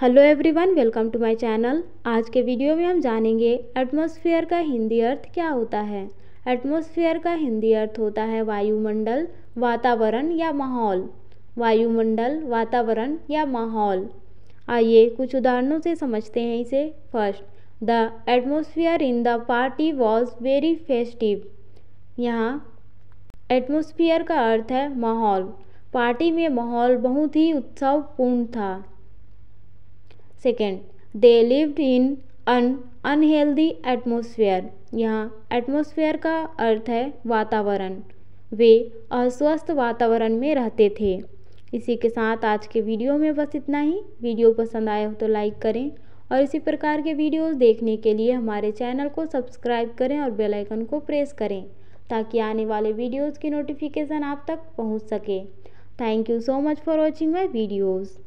hello everyone welcome to my channel आज के video में हम जानेंगे एटमॉस्फेयर का हिंदी अर्थ क्या होता है एटमॉस्फेयर का हिंदी अर्थ होता है वायुमंडल वातावरण या माहौल वायुमंडल वातावरण या माहौल आइए कुछ उदाहरणों से समझते हैं इसे first the atmosphere in the party was very festive यहाँ एटमोसफियर का अर्थ है माहौल पार्टी में माहौल बहुत ही उत्सवपूर्ण था second they lived in un unhealthy atmosphere यहाँ एटमोसफेयर का अर्थ है वातावरण वे अस्वस्थ वातावरण में रहते थे इसी के साथ आज के वीडियो में बस इतना ही वीडियो पसंद आए हो तो लाइक करें और इसी प्रकार के वीडियोस देखने के लिए हमारे चैनल को सब्सक्राइब करें और बेल आइकन को प्रेस करें ताकि आने वाले वीडियोस की नोटिफिकेशन आप तक पहुंच सके thank you so much for watching my videos